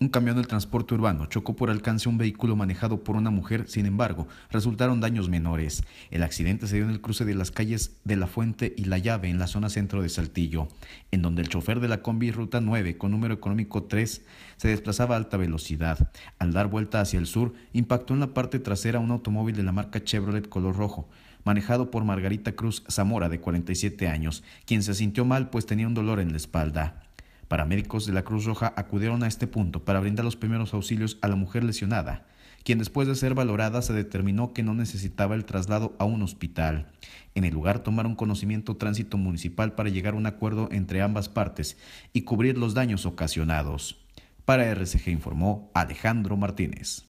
Un camión del transporte urbano chocó por alcance un vehículo manejado por una mujer, sin embargo, resultaron daños menores. El accidente se dio en el cruce de las calles de La Fuente y La Llave en la zona centro de Saltillo, en donde el chofer de la combi Ruta 9 con número económico 3 se desplazaba a alta velocidad. Al dar vuelta hacia el sur, impactó en la parte trasera un automóvil de la marca Chevrolet color rojo manejado por Margarita Cruz Zamora, de 47 años, quien se sintió mal pues tenía un dolor en la espalda. Paramédicos de la Cruz Roja acudieron a este punto para brindar los primeros auxilios a la mujer lesionada, quien después de ser valorada se determinó que no necesitaba el traslado a un hospital. En el lugar tomaron conocimiento tránsito municipal para llegar a un acuerdo entre ambas partes y cubrir los daños ocasionados. Para RCG informó Alejandro Martínez.